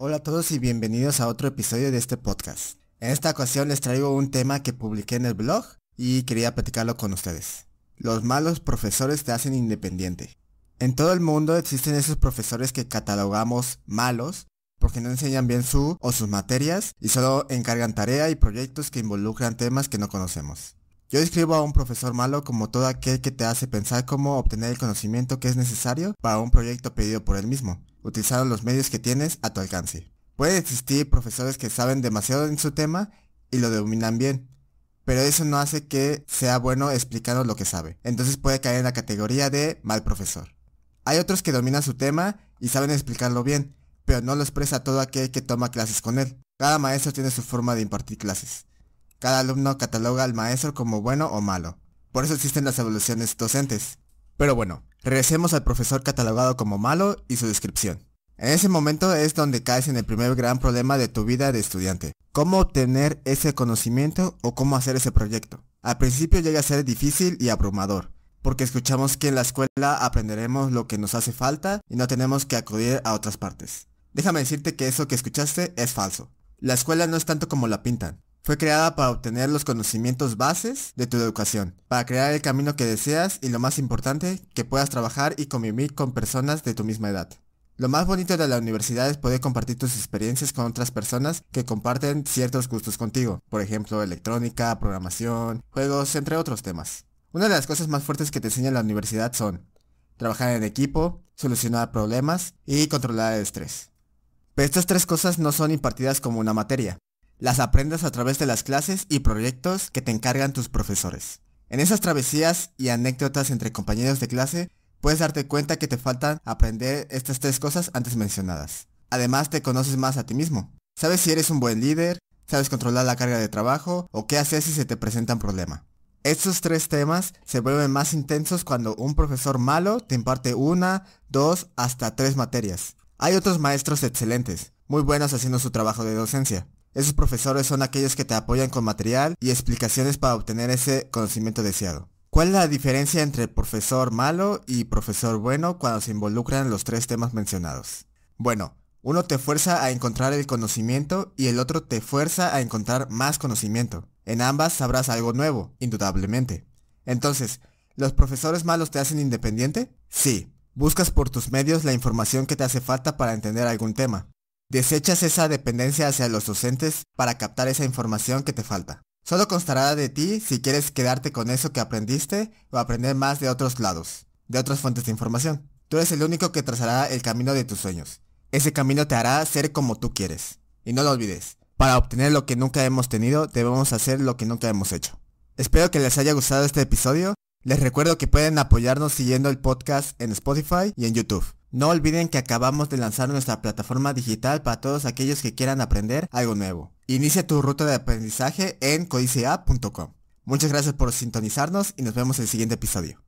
Hola a todos y bienvenidos a otro episodio de este podcast. En esta ocasión les traigo un tema que publiqué en el blog y quería platicarlo con ustedes. Los malos profesores te hacen independiente. En todo el mundo existen esos profesores que catalogamos malos porque no enseñan bien su o sus materias y solo encargan tarea y proyectos que involucran temas que no conocemos. Yo describo a un profesor malo como todo aquel que te hace pensar cómo obtener el conocimiento que es necesario para un proyecto pedido por él mismo utilizando los medios que tienes a tu alcance. Puede existir profesores que saben demasiado en su tema y lo dominan bien, pero eso no hace que sea bueno explicando lo que sabe. Entonces puede caer en la categoría de mal profesor. Hay otros que dominan su tema y saben explicarlo bien, pero no lo expresa todo aquel que toma clases con él. Cada maestro tiene su forma de impartir clases. Cada alumno cataloga al maestro como bueno o malo. Por eso existen las evoluciones docentes. Pero bueno, regresemos al profesor catalogado como malo y su descripción. En ese momento es donde caes en el primer gran problema de tu vida de estudiante. Cómo obtener ese conocimiento o cómo hacer ese proyecto. Al principio llega a ser difícil y abrumador, porque escuchamos que en la escuela aprenderemos lo que nos hace falta y no tenemos que acudir a otras partes. Déjame decirte que eso que escuchaste es falso. La escuela no es tanto como la pintan fue creada para obtener los conocimientos bases de tu educación, para crear el camino que deseas y lo más importante, que puedas trabajar y convivir con personas de tu misma edad. Lo más bonito de la universidad es poder compartir tus experiencias con otras personas que comparten ciertos gustos contigo, por ejemplo electrónica, programación, juegos, entre otros temas. Una de las cosas más fuertes que te enseña la universidad son trabajar en equipo, solucionar problemas y controlar el estrés. Pero estas tres cosas no son impartidas como una materia, las aprendas a través de las clases y proyectos que te encargan tus profesores. En esas travesías y anécdotas entre compañeros de clase, puedes darte cuenta que te faltan aprender estas tres cosas antes mencionadas. Además, te conoces más a ti mismo. Sabes si eres un buen líder, sabes controlar la carga de trabajo o qué hacer si se te presenta un problema. Estos tres temas se vuelven más intensos cuando un profesor malo te imparte una, dos, hasta tres materias. Hay otros maestros excelentes, muy buenos haciendo su trabajo de docencia, esos profesores son aquellos que te apoyan con material y explicaciones para obtener ese conocimiento deseado. ¿Cuál es la diferencia entre profesor malo y profesor bueno cuando se involucran los tres temas mencionados? Bueno, uno te fuerza a encontrar el conocimiento y el otro te fuerza a encontrar más conocimiento. En ambas sabrás algo nuevo, indudablemente. Entonces, ¿los profesores malos te hacen independiente? Sí, buscas por tus medios la información que te hace falta para entender algún tema. Desechas esa dependencia hacia los docentes para captar esa información que te falta. Solo constará de ti si quieres quedarte con eso que aprendiste o aprender más de otros lados, de otras fuentes de información. Tú eres el único que trazará el camino de tus sueños. Ese camino te hará ser como tú quieres. Y no lo olvides, para obtener lo que nunca hemos tenido debemos hacer lo que nunca hemos hecho. Espero que les haya gustado este episodio. Les recuerdo que pueden apoyarnos siguiendo el podcast en Spotify y en YouTube. No olviden que acabamos de lanzar nuestra plataforma digital para todos aquellos que quieran aprender algo nuevo. Inicia tu ruta de aprendizaje en codicea.com. Muchas gracias por sintonizarnos y nos vemos en el siguiente episodio.